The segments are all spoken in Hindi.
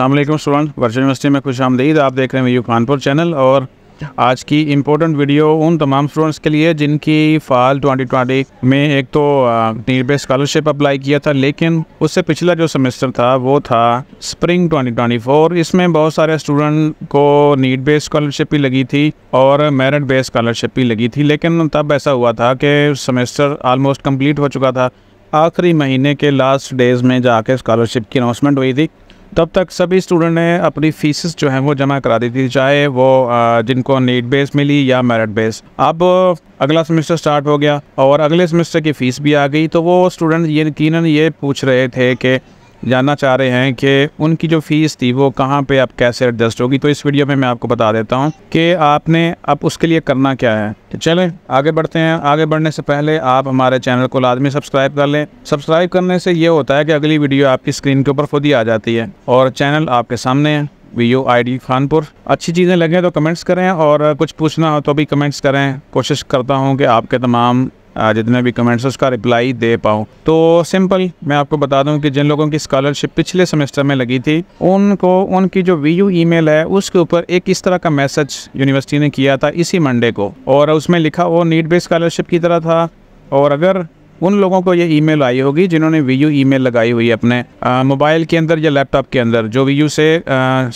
अल्लाम स्टूडेंट वर्चुअल यूनिवर्सिटी में खुश आमदीद आप देख रहे हैं यू कानपुर चैनल और आज की इम्पोर्टेंट वीडियो उन तमाम स्टूडेंट्स के लिए जिनकी फाल 2020 में एक तो नीट पे स्कॉलरशिप अप्लाई किया था लेकिन उससे पिछला जो सेमेस्टर था वो था स्प्रिंग 2024 इसमें बहुत सारे स्टूडेंट को नीट बेस्ड स्कॉलरशिप भी लगी थी और मेरिट बेस्ड स्कॉलरशिप भी लगी थी लेकिन तब ऐसा हुआ था कि सेमेस्टर ऑलमोस्ट कम्प्लीट हो चुका था आखिरी महीने के लास्ट डेज़ में जाके स्कॉलरशिप की अनाउंसमेंट हुई थी तब तक सभी स्टूडेंट ने अपनी फीसिस जो है वो जमा करा दी थी चाहे वो जिनको नीट बेस मिली या मेरिट बेस अब अगला सेमेस्टर स्टार्ट हो गया और अगले सेमेस्टर की फ़ीस भी आ गई तो वो स्टूडेंट यकीन ये पूछ रहे थे कि जानना चाह रहे हैं कि उनकी जो फ़ीस थी वो कहाँ पे आप कैसे एडजस्ट होगी तो इस वीडियो में मैं आपको बता देता हूँ कि आपने अब उसके लिए करना क्या है तो चलें आगे बढ़ते हैं आगे बढ़ने से पहले आप हमारे चैनल को लाजमी सब्सक्राइब कर लें सब्सक्राइब करने से ये होता है कि अगली वीडियो आपकी स्क्रीन के ऊपर खुद ही आ जाती है और चैनल आपके सामने है V U I D Khanpur अच्छी चीज़ें लगें तो कमेंट्स करें और कुछ पूछना हो तो भी कमेंट्स करें कोशिश करता हूँ कि आपके तमाम जितने भी कमेंट्स उसका रिप्लाई दे पाऊँ तो सिंपल मैं आपको बता दूँ कि जिन लोगों की स्कॉलरशिप पिछले सेमेस्टर में लगी थी उनको उनकी जो वी यू है उसके ऊपर एक इस तरह का मैसेज यूनिवर्सिटी ने किया था इसी मंडे को और उसमें लिखा वो नीट बेस्ड स्कॉलरशिप की तरह था और अगर उन लोगों को ये ईमेल आई होगी जिन्होंने वी यू लगाई हुई है अपने मोबाइल के अंदर या लैपटॉप के अंदर जो वी से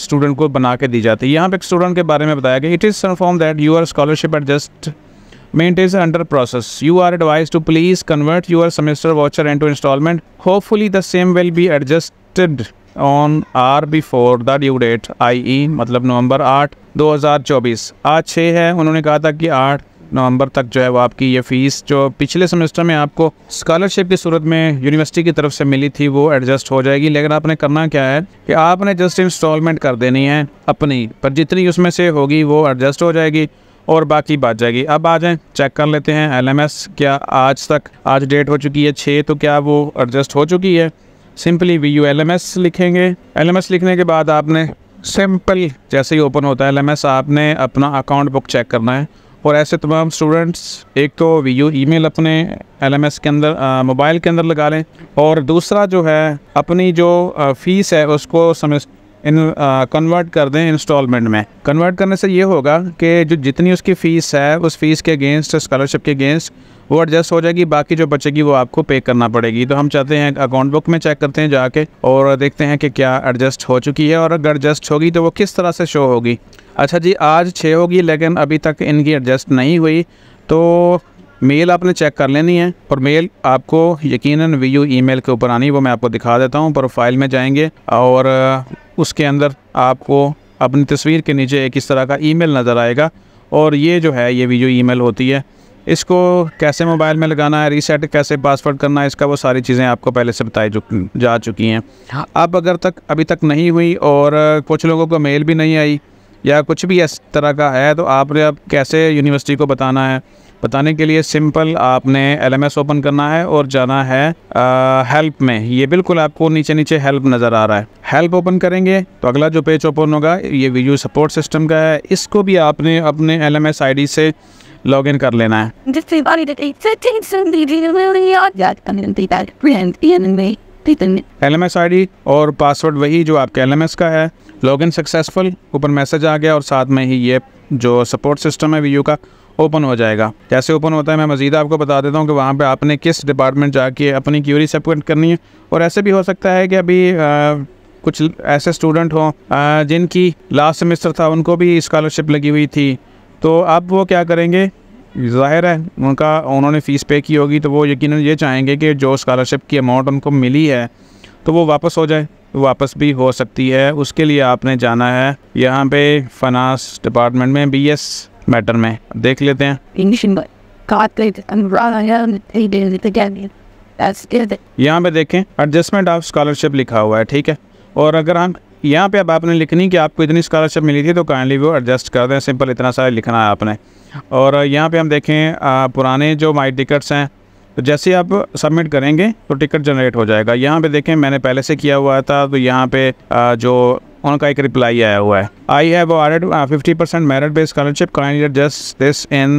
स्टूडेंट को बना के दी जाती है यहाँ पे एक स्टूडेंट के बारे में बताया गया it is confirm that our scholarship at just maintains are under process. You are advised to please convert your semester voucher into installment. Hopefully the same will be adjusted on or before the due date I मतलब नवंबर आठ 2024 आज छः है उन्होंने कहा था कि आठ नवंबर तक जो है वो आपकी ये फ़ीस जो पिछले सेमेस्टर में आपको स्कॉलरशिप की सूरत में यूनिवर्सिटी की तरफ से मिली थी वो एडजस्ट हो जाएगी लेकिन आपने करना क्या है कि आपने जस्ट इंस्टॉलमेंट कर देनी है अपनी पर जितनी उसमें से होगी वो एडजस्ट हो जाएगी और बाकी बच जाएगी अब आ जाएँ चेक कर लेते हैं एलएमएस क्या आज तक आज डेट हो चुकी है छः तो क्या वो एडजस्ट हो चुकी है simply V U L M S लिखेंगे एल एम एस लिखने के बाद आपने सिंपल जैसे ही ओपन होता है एल एम एस आपने अपना अकाउंट बुक चेक करना है और ऐसे तमाम स्टूडेंट्स एक तो वी यू ई मेल अपने एल एम एस के अंदर मोबाइल के अंदर लगा लें और दूसरा जो है अपनी जो फ़ीस है उसको समय इन कन्वर्ट कर दें इंस्टॉलमेंट में कन्वर्ट करने से ये होगा कि जो जितनी उसकी फ़ीस है उस फ़ीस के अगेंस्ट स्कॉलरशिप के अगेंस्ट वो एडजस्ट हो जाएगी बाकी जो बचेगी वो आपको पे करना पड़ेगी तो हम चाहते हैं अकाउंट बुक में चेक करते हैं जाके और देखते हैं कि क्या एडजस्ट हो चुकी है और अगर एडजस्ट होगी तो वो किस तरह से शो होगी अच्छा जी आज छः होगी लेकिन अभी तक इनकी एडजस्ट नहीं हुई तो मेल आपने चेक कर लेनी है और मेल आपको यकीनन वी यू ई के ऊपर आनी वो मैं आपको दिखा देता हूँ प्रोफाइल में जाएंगे और उसके अंदर आपको अपनी तस्वीर के नीचे एक इस तरह का ईमेल नज़र आएगा और ये जो है ये वीडियो ईमेल होती है इसको कैसे मोबाइल में लगाना है रीसेट कैसे पासवर्ड करना है इसका वो सारी चीज़ें आपको पहले से बताई जा चुकी हैं अब हाँ। अगर तक अभी तक नहीं हुई और कुछ लोगों को मेल भी नहीं आई या कुछ भी इस तरह का है तो आपने अब कैसे यूनिवर्सिटी को बताना है बताने के लिए सिंपल आपने एल ओपन करना है और जाना है आ, हेल्प में ये बिल्कुल आपको नीचे नीचे हेल्प नज़र आ रहा है हेल्प ओपन करेंगे तो अगला जो पेज ओपन होगा ये वीडियो सपोर्ट सिस्टम का है इसको भी आपने अपने एल एम से लॉग इन कर लेना है L M S I D और पासवर्ड वही जो आपके एल एम एस का है लॉग इन सक्सेसफुल ऊपर मैसेज आ गया और साथ में ही ये जो सपोर्ट सिस्टम है वी का ओपन हो जाएगा जैसे ओपन होता है मैं मजीद आपको बता देता हूँ कि वहाँ पे आपने किस डिपार्टमेंट जाके अपनी क्यूरी सबमिट करनी है और ऐसे भी हो सकता है कि अभी आ, कुछ ऐसे स्टूडेंट हों जिनकी लास्ट सेमेस्टर था उनको भी स्कॉलरशिप लगी हुई थी तो अब वो क्या करेंगे ज़ाहिर है उनका उन्होंने फ़ीस पे की होगी तो वो यकीन ये चाहेंगे कि जो स्कॉलरशिप की अमाउंट उनको मिली है तो वो वापस हो जाए वापस भी हो सकती है उसके लिए आपने जाना है यहाँ पे फनास डिपार्टमेंट में बी एस मैटर में देख लेते हैं यहाँ पे देखें एडजस्टमेंट ऑफ स्कॉलरशिप लिखा हुआ है ठीक है और अगर हम यहाँ पे अब आपने लिखनी कि आपको इतनी स्कॉलरशिप मिली थी तो काइंडली वो एडजस्ट कर दें सिंपल इतना सारा लिखना है आपने और यहाँ पे हम देखें आ, पुराने जो माई टिकट्स हैं तो जैसे आप सबमिट करेंगे तो टिकट जनरेट हो जाएगा यहाँ पे देखें मैंने पहले से किया हुआ था तो यहाँ पे आ, जो उनका एक रिप्लाई आया हुआ है I have order fifty percent merit based scholarship kindly adjust this in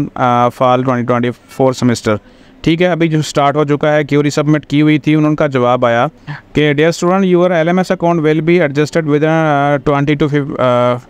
fall twenty twenty four semester ठीक है अभी जो स्टार्ट हो चुका है क्यूरी सबमिट की हुई थी उनका जवाब आया कि dear student your L M S account will be adjusted with twenty two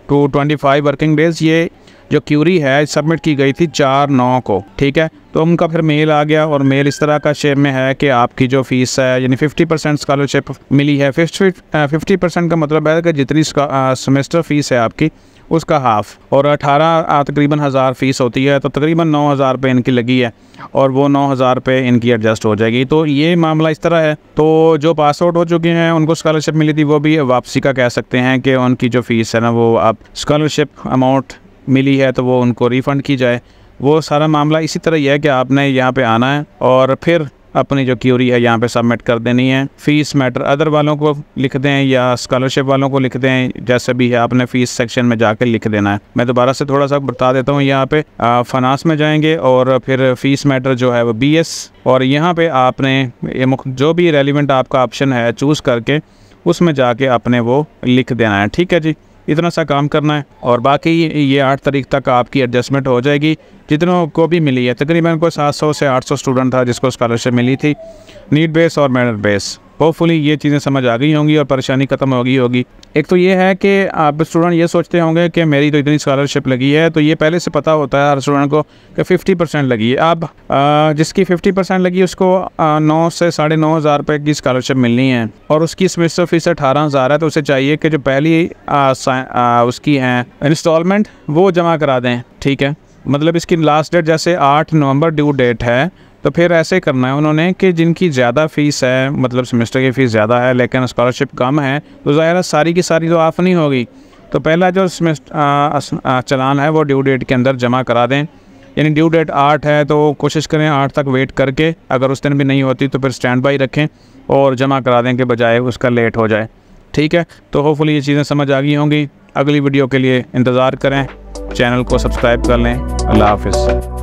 to twenty five working days ये जो क्यूरी है सबमिट की गई थी चार नौ को ठीक है तो उनका फिर मेल आ गया और मेल इस तरह का शेप में है कि आपकी जो फीस है यानी 50 परसेंट स्कॉलरशिप मिली है फिफ्टी परसेंट uh, का मतलब है कि जितनी सेमेस्टर फीस uh, है आपकी उसका हाफ़ और अठारह तकरीबन हज़ार फ़ीस होती है तो तकरीबन नौ हज़ार रुपये इनकी लगी है और वो नौ हज़ार रुपये इनकी एडजस्ट हो जाएगी तो ये मामला इस तरह है तो जो पास आउट हो चुके हैं उनको स्कॉलरशिप मिली थी वो भी वापसी का कह सकते हैं कि उनकी जो फ़ीस है ना वो अब स्कॉलरशिप अमाउंट मिली है तो वो उनको रिफ़ंड की जाए वो सारा मामला इसी तरह ही है कि आपने यहाँ पे आना है और फिर अपनी जो क्यूरी है यहाँ पे सबमिट कर देनी है फ़ीस मैटर अदर वालों को लिख दें या स्कॉलरशिप वालों को लिख दें जैसे भी है आपने फ़ीस सेक्शन में जाकर लिख देना है मैं दोबारा से थोड़ा सा बता देता हूँ यहाँ पे फनास में जाएंगे और फिर फ़ीस मैटर जो है वो बी और यहाँ पर आपने जो भी रेलिवेंट आपका ऑप्शन है चूज़ करके उसमें जाके आपने वो लिख देना है ठीक है जी इतना सा काम करना है और बाकी ये आठ तारीख तक आपकी एडजस्टमेंट हो जाएगी जितनों को भी मिली है तकरीबन कोई सात सौ से आठ सौ स्टूडेंट था जिसको स्कॉलरशिप मिली थी नीट बेस और मेरिट बेस होपफुली ये चीज़ें समझ आ गई होंगी और परेशानी ख़त्म हो गई होगी एक तो ये है कि आप स्टूडेंट ये सोचते होंगे कि मेरी तो इतनी स्कॉलरशिप लगी है तो ये पहले से पता होता है हर स्टूडेंट को कि 50 परसेंट लगी है अब जिसकी 50 परसेंट लगी उसको नौ से साढ़े नौ हज़ार रुपये की स्कॉलरशिप मिलनी है और उसकी सेमेस्टर फीस अठारह हज़ार है तो उसे चाहिए कि जो पहली आ, आ, उसकी हैं इंस्टॉलमेंट वो जमा करा दें ठीक है मतलब इसकी लास्ट डेट जैसे आठ नवंबर ड्यू डेट है तो फिर ऐसे करना है उन्होंने कि जिनकी ज़्यादा फ़ीस है मतलब सेमेस्टर की फ़ीस ज़्यादा है लेकिन स्कॉलरशिप कम है तो ज़ाहिर सारी की सारी तो ऑफ़ नहीं होगी तो पहला जो सेमेस्टर चलान है वो ड्यू डेट के अंदर जमा करा दें यानी ड्यू डेट आठ है तो कोशिश करें आठ तक वेट करके अगर उस दिन भी नहीं होती तो फिर स्टैंड बाई रखें और जमा करा दें के बजाय उसका लेट हो जाए ठीक है तो होपफुल ये चीज़ें समझ आ गई होंगी अगली वीडियो के लिए इंतज़ार करें चैनल को सब्सक्राइब कर लें अल्लाह हाफिज़